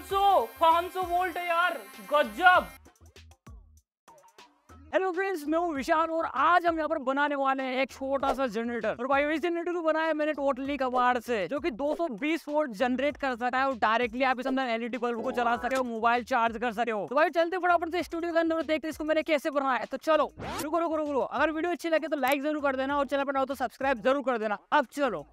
500 volt है यार गजब हेलो फ्रेंड्स मैं हूँ विशाल और आज हम यहाँ पर बनाने वाले हैं एक छोटा सा जनरेटर और भाई इस जनरेटर को बनाया मैंने टोटली कबाड़ से जो कि 220 सौ वोल्ट जनरेट कर सकता है और डायरेक्टली आप इस अंदर एलईडी बल्ब को चला सकते हो मोबाइल चार्ज कर सकते हो तो भाई चलते फटाफट से स्टूडियो के अंदर देखते इसको मैंने कैसे बनाया तो चलो रुको रुको रुको अगर वीडियो अच्छी लगे तो लाइक जरूर कर देना और चैनल पर ना हो तो सब्सक्राइब जरूर कर देना अब चलो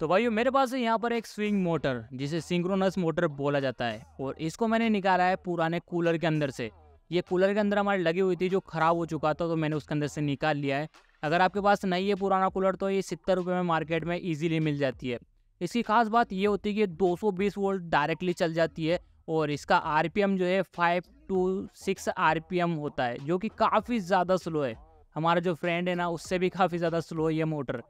तो भाई मेरे पास है यहाँ पर एक स्विंग मोटर जिसे सिंक्रोनस मोटर बोला जाता है और इसको मैंने निकाला है पुराने कूलर के अंदर से ये कूलर के अंदर हमारी लगी हुई थी जो ख़राब हो चुका था तो मैंने उसके अंदर से निकाल लिया है अगर आपके पास नहीं है पुराना कूलर तो ये सत्तर रुपये में मार्केट में ईजिली मिल जाती है इसकी खास बात ये होती है कि 220 वोल्ट डायरेक्टली चल जाती है और इसका आरपीएम जो है फाइव टू सिक्स आरपीएम होता है जो कि काफ़ी ज़्यादा स्लो है हमारा जो फ्रेंड है ना उससे भी काफ़ी ज़्यादा स्लो है ये मोटर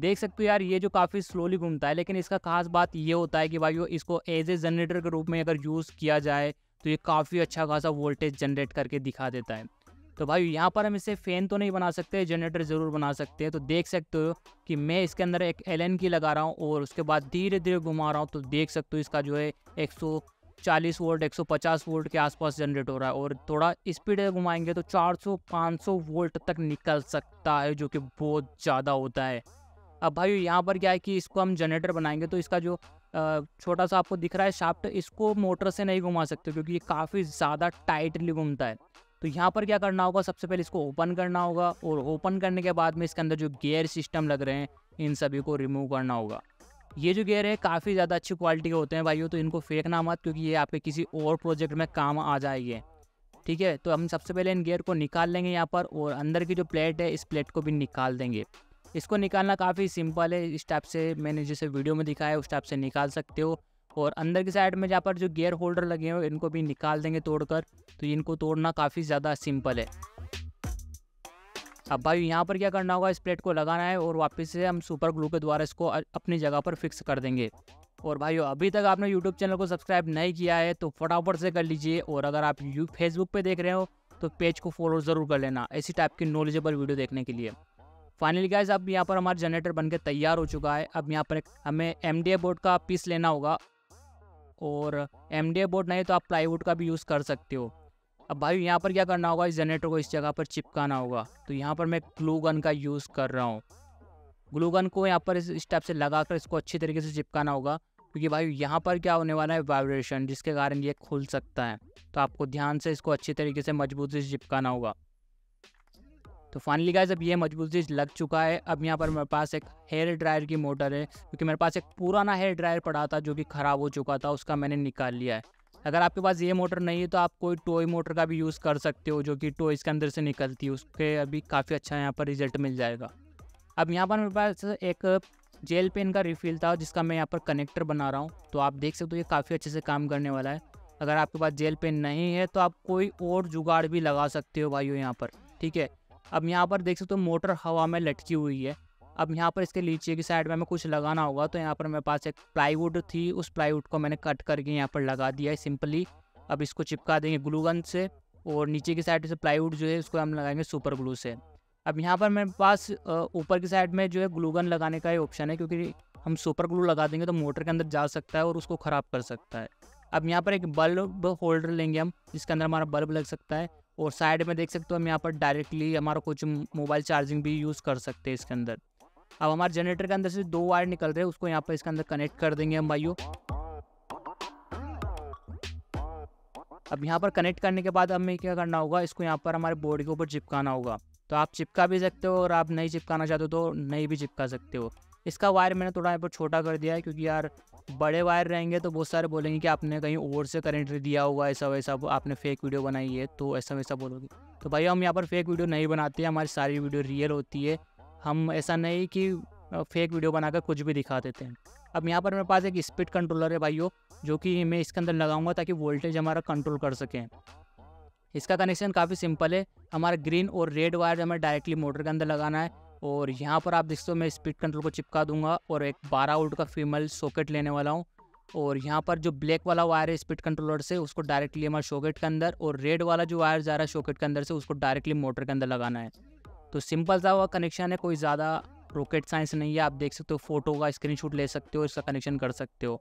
देख सकते हो यार ये जो काफ़ी स्लोली घूमता है लेकिन इसका खास बात ये होता है कि भाई इसको एज ए जनरेटर के रूप में अगर यूज़ किया जाए तो ये काफ़ी अच्छा खासा वोल्टेज जनरेट करके दिखा देता है तो भाई यहाँ पर हम इसे फ़ैन तो नहीं बना सकते जनरेटर ज़रूर बना सकते हैं तो देख सकते हो कि मैं इसके अंदर एक एल की लगा रहा हूँ और उसके बाद धीरे धीरे घुमा रहा हूँ तो देख सकते हो इसका जो है एक 40 वोल्ट 150 वोल्ट के आसपास जनरेट हो रहा है और थोड़ा स्पीड घुमाएंगे तो 400-500 वोल्ट तक निकल सकता है जो कि बहुत ज़्यादा होता है अब भाई यहाँ पर क्या है कि इसको हम जनरेटर बनाएंगे तो इसका जो छोटा सा आपको दिख रहा है शाफ्ट इसको मोटर से नहीं घुमा सकते क्योंकि ये काफ़ी ज़्यादा टाइटली घूमता है तो यहाँ पर क्या करना होगा सबसे पहले इसको ओपन करना होगा और ओपन करने के बाद में इसके अंदर जो गेयर सिस्टम लग रहे हैं इन सभी को रिमूव करना होगा ये जो गेयर है काफ़ी ज़्यादा अच्छी क्वालिटी के होते हैं भाइयों तो इनको फेंकना मत क्योंकि ये आपके किसी और प्रोजेक्ट में काम आ जाएंगे ठीक है तो हम सबसे पहले इन गेयर को निकाल लेंगे यहाँ पर और अंदर की जो प्लेट है इस प्लेट को भी निकाल देंगे इसको निकालना काफ़ी सिंपल है इस टाइप से मैंने जैसे वीडियो में दिखाया है उस टाइप से निकाल सकते हो और अंदर की साइड में जहाँ पर जो गेयर होल्डर लगे हैं इनको भी निकाल देंगे तोड़कर तो इनको तोड़ना काफ़ी ज़्यादा सिंपल है अब भाई यहाँ पर क्या करना होगा इस प्लेट को लगाना है और वापस से हम सुपर ग्लू के द्वारा इसको अपनी जगह पर फिक्स कर देंगे और भाई अभी तक आपने यूट्यूब चैनल को सब्सक्राइब नहीं किया है तो फटाफट से कर लीजिए और अगर आप फेसबुक पर देख रहे हो तो पेज को फॉलो ज़रूर कर लेना ऐसी टाइप की नॉलेजेबल वीडियो देखने के लिए फाइनली गाइज अब यहाँ पर हमारा जनरेटर बन तैयार हो चुका है अब यहाँ पर हमें एम बोर्ड का पीस लेना होगा और एम बोर्ड नहीं तो आप प्लाईवुड का भी यूज़ कर सकते हो अब भाई यहाँ पर क्या करना होगा इस जनरेटर को इस जगह पर चिपकाना होगा तो यहाँ पर मैं ग्लू गन का यूज़ कर रहा हूँ ग्लू गन को यहाँ पर इस स्टेप से लगा कर इसको अच्छी तरीके से चिपकाना होगा क्योंकि भाई यहाँ पर क्या होने वाला है वाइब्रेशन जिसके कारण ये खुल सकता है तो आपको ध्यान से इसको अच्छी तरीके से मजबूती से चिपकाना होगा तो फाइनली गाइज अब ये मजबूती लग चुका है अब यहाँ पर मेरे पास एक हेयर ड्रायर की मोटर है क्योंकि मेरे पास एक पुराना हेयर ड्रायर पड़ा था जो कि ख़राब हो चुका था उसका मैंने निकाल लिया है अगर आपके पास ये मोटर नहीं है तो आप कोई टॉय मोटर का भी यूज़ कर सकते हो जो कि टॉयज़ के अंदर से निकलती है उसके अभी काफ़ी अच्छा यहाँ पर रिजल्ट मिल जाएगा अब यहाँ पर मेरे पास एक जेल पेन का रिफिल था जिसका मैं यहाँ पर कनेक्टर बना रहा हूँ तो आप देख सकते हो ये काफ़ी अच्छे से काम करने वाला है अगर आपके पास जेल पेन नहीं है तो आप कोई और जुगाड़ भी लगा सकते हो भाइयों यहाँ पर ठीक है अब यहाँ पर देख सकते हो मोटर हवा में लटकी हुई है अब यहाँ पर इसके नीचे की साइड में हमें कुछ लगाना होगा तो यहाँ पर मेरे पास एक प्लाईवुड थी उस प्लाईवुड को मैंने कट करके यहाँ पर लगा दिया है सिंपली अब इसको चिपका देंगे ग्लूगन से और नीचे की साइड से प्लाईवुड जो है उसको हम लगाएंगे सुपर ग्लू से अब यहाँ पर मेरे पास ऊपर की साइड में जो है ग्लूगन लगाने का ही ऑप्शन है क्योंकि हम सुपर ग्लू लगा देंगे तो मोटर के अंदर जा सकता है और उसको ख़राब कर सकता है अब यहाँ पर एक बल्ब होल्डर लेंगे हम जिसके अंदर हमारा बल्ब लग सकता है और साइड में देख सकते हो हम यहाँ पर डायरेक्टली हमारा कुछ मोबाइल चार्जिंग भी यूज़ कर सकते हैं इसके अंदर अब हमारे जनरेटर के अंदर से दो वायर निकल रहे हैं उसको यहाँ पर इसके अंदर कनेक्ट कर देंगे हम भाइयों अब यहाँ पर कनेक्ट करने के बाद हमें क्या करना होगा इसको यहाँ पर हमारे बोर्ड के ऊपर चिपकाना होगा तो आप चिपका भी सकते हो और आप नहीं चिपकाना चाहते हो तो नहीं भी चिपका सकते हो इसका वायर मैंने थोड़ा यहाँ पर छोटा कर दिया है क्योंकि यार बड़े वायर रहेंगे तो बहुत सारे बोलेंगे कि आपने कहीं ओवर से करेंट दिया होगा ऐसा वैसा आपने फेक वीडियो बनाई है तो ऐसा वैसा बोलोगे तो भाई हम यहाँ पर फेक वीडियो नहीं बनाते हमारी सारी वीडियो रियल होती है हम ऐसा नहीं कि फेक वीडियो बनाकर कुछ भी दिखा देते हैं अब यहाँ पर मेरे पास एक स्पीड कंट्रोलर है भाइयों जो कि मैं इसके अंदर लगाऊंगा ताकि वोल्टेज हमारा कंट्रोल कर सकें इसका कनेक्शन काफ़ी सिंपल है हमारा ग्रीन और रेड वायर हमें डायरेक्टली मोटर के अंदर लगाना है और यहाँ पर आप सकते हो मैं स्पीड कंट्रोल को चिपका दूंगा और एक 12 वोल्ट का फीमेल सॉकेट लेने वाला हूँ और यहाँ पर जो ब्लैक वाला वायर है स्पीड कंट्रोलर से उसको डायरेक्टली हमारे शॉकेट के अंदर और रेड वाला जो वायर जा रहा है सॉकेट के अंदर से उसको डायरेक्टली मोटर के अंदर लगाना है तो सिंपल सा हुआ कनेक्शन है कोई ज़्यादा रॉकेट साइंस नहीं है आप देख सकते हो फोटो का स्क्रीनशॉट ले सकते हो इसका कनेक्शन कर सकते हो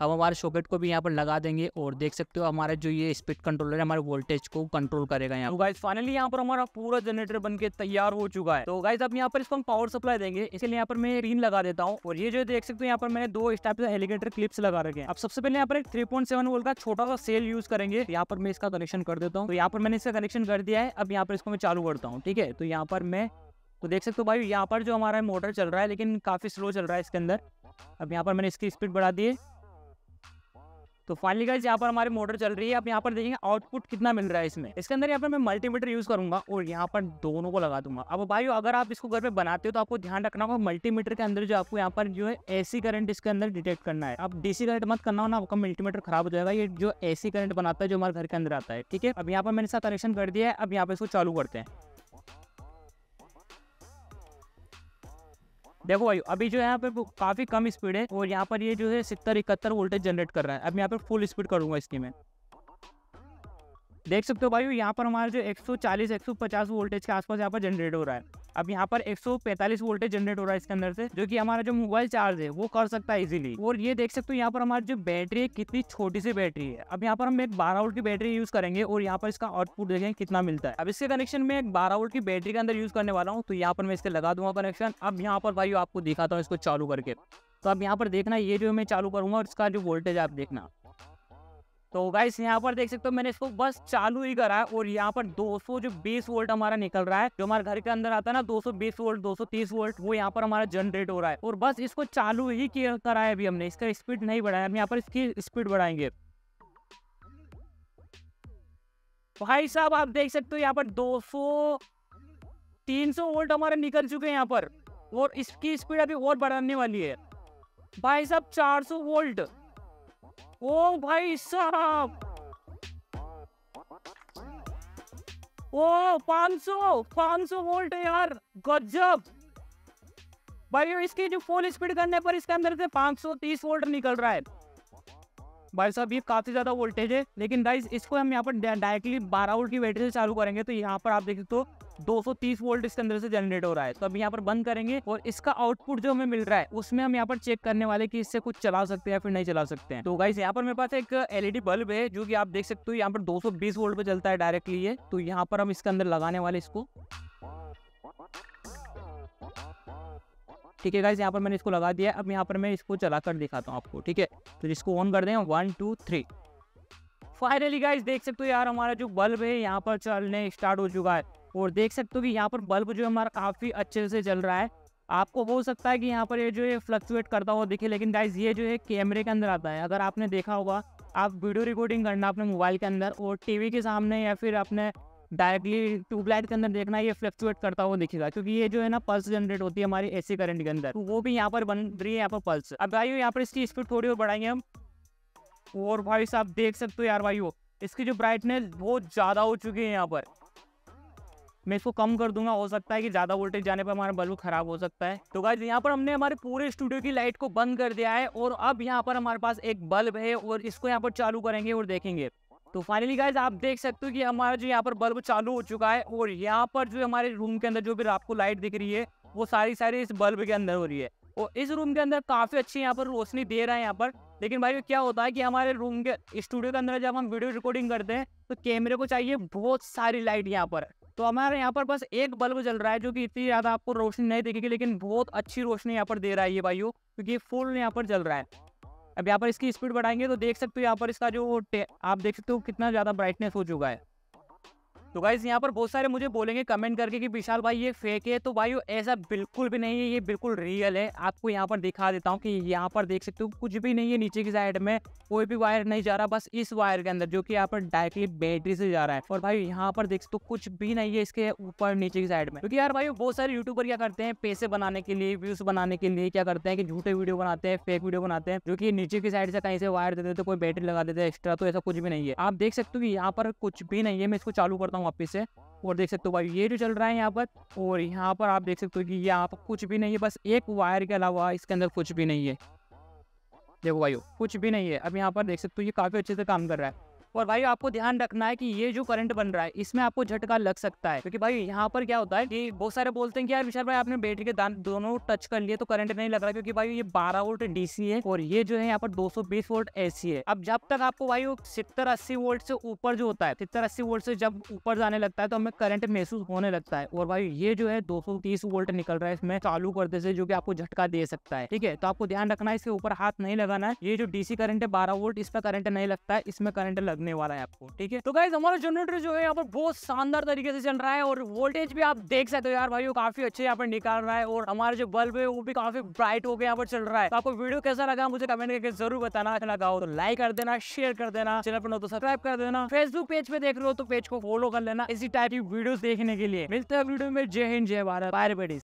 अब हमारे सॉकेट को भी यहाँ पर लगा देंगे और देख सकते हो हमारा जो ये स्पीड कंट्रोलर है हमारे वोल्टेज को कंट्रोल करेगा यहाँ तो गाइज फाइनली यहाँ पर हमारा पूरा जनरेटर बनके तैयार हो चुका है तो गाइज अब यहाँ पर इसको हम पावर सप्लाई देंगे इसके लिए यहाँ पर मैं रीन लगा देता हूँ और ये जो देख सकते हो यहाँ पर मैंने दो स्टाइप एलिगेटर क्लिप्स लगा रखे हैं अब सबसे पहले यहाँ पर एक थ्री पॉइंट सेवन वोल्ट का छोटा सा सेल यूज करेंगे यहाँ पर मैं इसका कनेक्शन कर देता हूँ तो यहाँ पर मैंने इसका कनेक्शन कर दिया है अब यहाँ पर इसको मैं चालू करता हूँ ठीक है तो यहाँ पर मैं तो देख सकते हो भाई यहाँ पर जो हमारा मोटर चल रहा है लेकिन काफी स्लो चल रहा है इसके अंदर अब यहाँ पर मैंने इसकी स्पीड बढ़ा दी है तो फाइनली गाइस यहाँ पर हमारे मोटर चल रही है आप यहाँ पर देखेंगे आउटपुट कितना मिल रहा है इसमें इसके अंदर यहाँ पर मैं मल्टीमीटर यूज करूंगा और यहाँ पर दोनों को लगा दूंगा अब भाई अगर आप इसको घर पे बनाते हो तो आपको ध्यान रखना होगा मल्टीमीटर के अंदर जो आपको यहाँ पर जो है एसी करंट इसके अंदर डिटेक्ट करना है आप डीसी करंट मत करना हो ना आपका मल्टीमीटर खराब हो जाएगा ये जो एसी करंट बनाता है जो हमारे घर के अंदर आता है ठीक है अब यहाँ पर मैंने इसका कनेक्शन कर दिया है अब यहाँ पर इसको चालू करते हैं देखो भाई अभी जो है यहाँ पे काफ़ी कम स्पीड है और यहाँ पर ये जो है सत्तर इकहत्तर वोल्टेज जनरेट कर रहा है अब यहाँ पर फुल स्पीड करूंगा इसकी मैं देख सकते हो भाई यहाँ पर हमारे जो 140 150 वोल्टेज के आसपास यहाँ पर जनरेट हो रहा है अब यहाँ पर 145 वोल्टेज जनरेट हो रहा है इसके अंदर से जो कि हमारा जो मोबाइल चार्ज है वो कर सकता है इजीली और ये देख सकते हो यहाँ पर हमारी जो बैटरी है कितनी छोटी सी बैटरी है अब यहाँ पर हम एक बारह वोल्ट की बैटरी यूज करेंगे और यहाँ पर इसका आउटपुट देखेंगे कितना मिलता है अब इसके कनेक्शन में एक बारह वोट की बैटरी के अंदर यूज करने वाला हूँ तो यहाँ पर मैं इसके लगा दूंगा कनेक्शन अब यहाँ पर भाई आपको दिखाता हूँ इसको चालू करके तो अब यहाँ पर देखना ये जो मैं चालू करूंगा और इसका जो वोल्टेज आप देखना तो गाइस यहाँ पर देख सकते हो मैंने इसको बस चालू ही करा है और यहाँ पर 200 जो बेस वोल्ट हमारा निकल रहा है जो हमारे घर के अंदर आता है ना सौ बीस वोल्ट 230 वोल्ट वो यहाँ पर हमारा जनरेट हो रहा है और बस इसको चालू ही करा है अभी हमने इसका स्पीड नहीं बढ़ाया हम यहाँ पर इसकी स्पीड बढ़ाएंगे तो भाई साहब आप देख सकते हो यहाँ पर दो सौ वोल्ट हमारे निकल चुके हैं यहाँ पर और इसकी स्पीड अभी और बढ़ाने वाली है भाई साहब 400 वोल्ट ओ भाई साहब ओ 500 500 वोल्ट है यार गजब भाई इसकी जो फुल स्पीड करने पर इसके अंदर से 530 वोल्ट निकल रहा है भाई साहब ये काफ़ी ज़्यादा वोल्टेज है लेकिन भाई इसको हम यहाँ पर डायरेक्टली 12 वोल्ट की बैटरी से चालू करेंगे तो यहाँ पर आप देख सकते हो 230 वोल्ट इसके अंदर से जनरेट हो रहा है तो अब यहाँ पर बंद करेंगे और इसका आउटपुट जो हमें मिल रहा है उसमें हम यहाँ पर चेक करने वाले कि इससे कुछ चला सकते हैं या फिर नहीं चला सकते हैं तो गाइस यहाँ पर मेरे पास एक एलईडी बल्ब है जो की आप देख सकते हो यहाँ पर दो वोल्ट पे चलता है डायरेक्टली ये तो यहाँ पर हम इसके अंदर लगाने वाले इसको ठीक है गाइज यहाँ पर मैंने इसको लगा दिया अब यहाँ पर मैं इसको चला कर दिखाता हूँ आपको ठीक है तो इसको ऑन कर दें one two three finally guys देख सकते हो यार हमारा जो बल्ब है यहाँ पर चलने स्टार्ट हो चुका है और देख सकते हो कि यहाँ पर बल्ब जो है हमारा काफ़ी अच्छे से जल रहा है आपको हो सकता है कि यहाँ पर ये जो है फ्लक्चुएट करता हुआ दिखे लेकिन गाइज ये जो है कैमरे के अंदर आता है अगर आपने देखा होगा आप वीडियो रिकॉर्डिंग करना अपने मोबाइल के अंदर और टीवी के सामने या फिर अपने डायरेक्टली ट्यूबलाइट के अंदर देखना ये फ्लक्चुएट करता हुआ दिखेगा क्योंकि ये जो है ना पल्स जनरेट होती है हमारी एसी करंट के अंदर तो वो भी यहाँ पर बन रही है यहाँ पर पल्स अब भाई यहाँ पर इसकी स्पीड थोड़ी और बढ़ाएंगे हम और भाई साहब देख सकते हो यार भाई वो इसकी जो ब्राइटनेस बहुत ज़्यादा हो चुकी है यहाँ पर मैं इसको कम कर दूंगा हो सकता है कि ज़्यादा वोल्टेज जाने पर हमारा बल्ब ख़राब हो सकता है तो गाइज यहाँ पर हमने हमारे पूरे स्टूडियो की लाइट को बंद कर दिया है और अब यहाँ पर हमारे पास एक बल्ब है और इसको यहाँ पर चालू करेंगे और देखेंगे तो फाइनली गाइज आप देख सकते हो कि हमारा जो यहाँ पर बल्ब चालू हो चुका है और यहाँ पर जो हमारे रूम के अंदर जो भी आपको लाइट दिख रही है वो सारी सारी इस बल्ब के अंदर हो रही है और इस रूम के अंदर काफ़ी अच्छी यहाँ पर रोशनी दे रहा है यहाँ पर लेकिन भाई क्या होता है कि हमारे रूम के स्टूडियो के अंदर जब हम वीडियो रिकॉर्डिंग करते हैं तो कैमरे को चाहिए बहुत सारी लाइट यहाँ पर तो हमारे यहाँ पर बस एक बल्ब जल रहा है जो कि इतनी ज़्यादा आपको रोशनी नहीं देखेगी लेकिन बहुत अच्छी रोशनी यहाँ पर दे रहा है ये भाइयों क्योंकि फुल यहाँ पर जल रहा है अब यहाँ पर इसकी स्पीड बढ़ाएंगे तो देख सकते हो यहाँ पर इसका जो आप देख सकते हो कितना ज़्यादा ब्राइटनेस हो चुका है तो गाइज़ यहाँ पर बहुत सारे मुझे बोलेंगे कमेंट करके कि विशाल भाई ये फेक है तो भाई ऐसा बिल्कुल भी नहीं है ये बिल्कुल रियल है आपको यहाँ पर दिखा देता हूँ कि यहाँ पर देख सकते हो कुछ भी नहीं है नीचे की साइड में कोई भी वायर नहीं जा रहा बस इस वायर के अंदर जो कि यहाँ पर डायरेक्टली बैटरी से जा रहा है और भाई यहाँ पर देख सकते हो कुछ भी नहीं है इसके ऊपर नीचे की साइड में क्योंकि यार भाई बहुत सारे यूट्यूबर क्या करते हैं पैसे बनाने के लिए व्यूज बनाने के लिए क्या करते हैं कि झूठे वीडियो बनाते हैं फेक वीडियो बनाते हैं जो कि नीचे की साइड से कहीं से वायर देते तो कोई बैटरी लगा देते एक्स्ट्रा तो ऐसा कुछ भी नहीं है आप देख सकते हो कि यहाँ पर कुछ भी नहीं है मैं इसको चालू करता हूँ हूँ वापिस से और देख सकते हो भाई ये जो चल रहा है यहाँ पर और यहाँ पर आप देख सकते हो कि यहाँ पर कुछ भी नहीं है बस एक वायर के अलावा इसके अंदर कुछ भी नहीं है देखो भाई कुछ भी नहीं है अब यहाँ पर देख सकते हो ये काफ़ी अच्छे से काम कर रहा है और भाई आपको ध्यान रखना है कि ये जो करंट बन रहा है इसमें आपको झटका लग सकता है क्योंकि भाई यहाँ पर क्या होता है कि बहुत सारे बोलते हैं कि यार विशाल भाई आपने बैटरी के दान दोनों टच कर लिए तो करंट नहीं लग रहा क्योंकि भाई ये 12 वोल्ट डीसी है और ये जो है यहाँ पर 220 वोल्ट ए है अब जब तक आपको भाई सितर अस्सी वोल्ट से ऊपर जो होता है सितर अस्सी वोल्ट से जब ऊपर जाने लगता है तो हमें करंट महसूस होने लगता है और भाई ये जो है दो वोल्ट निकल रहा है इसमें चालू करते से जो की आपको झटका दे सकता है ठीक है तो आपको ध्यान रखना है इसके ऊपर हाथ नहीं लगाना है ये जो डीसी करंट है बारह वोल्ट इसमें करंट नहीं लगता है इसमें करंट लगना करने वाला है आपको ठीक है तो गाइज हमारा जनरेटर जो है यहाँ पर बहुत शानदार तरीके से चल रहा है और वोल्टेज भी आप देख सकते हो यार भाई वो काफी अच्छे यहाँ पर निकाल रहा है और हमारे जो बल्ब है वो भी काफी ब्राइट होकर यहाँ पर चल रहा है तो आपको वीडियो कैसा लगा मुझे कमेंट करके जरूर बताना अच्छा लगा हो तो लाइक कर देना शेयर कर देना चैनल पर तो सब्सक्राइब कर देना फेसबुक पेज पे देख रहे हो तो पेज को फॉलो कर लेना इसी टाइप की वीडियो देखने के लिए मिलते हैं वीडियो में जय हिंद जय भारत बाय